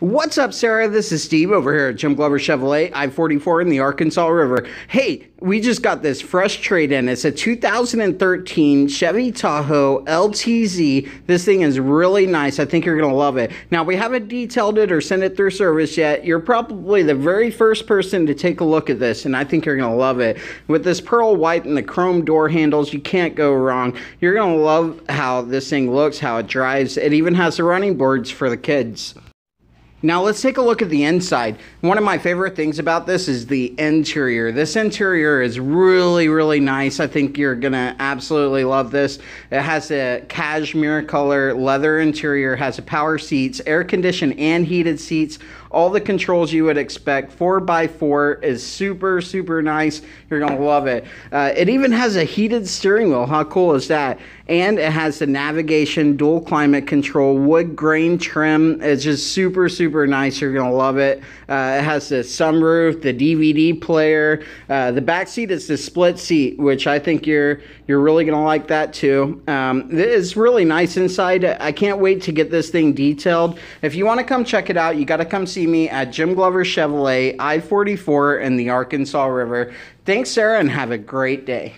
What's up, Sarah? This is Steve over here at Jim Glover Chevrolet, I 44 in the Arkansas River. Hey, we just got this fresh trade in. It's a 2013 Chevy Tahoe LTZ. This thing is really nice. I think you're going to love it. Now, we haven't detailed it or sent it through service yet. You're probably the very first person to take a look at this, and I think you're going to love it. With this pearl white and the chrome door handles, you can't go wrong. You're going to love how this thing looks, how it drives. It even has the running boards for the kids. Now let's take a look at the inside. One of my favorite things about this is the interior. This interior is really, really nice. I think you're gonna absolutely love this. It has a cashmere color leather interior, has a power seats, air conditioned and heated seats, all the controls you would expect. 4x4 is super, super nice. You're going to love it. Uh, it even has a heated steering wheel. How cool is that? And it has the navigation, dual climate control, wood grain trim. It's just super, super nice. You're going to love it. Uh, it has the sunroof, the DVD player. Uh, the back seat is the split seat, which I think you're you're really going to like that too. Um, it's really nice inside. I can't wait to get this thing detailed. If you want to come check it out, you got to come see see me at Jim Glover Chevrolet, I 44 in the Arkansas River. Thanks, Sarah, and have a great day.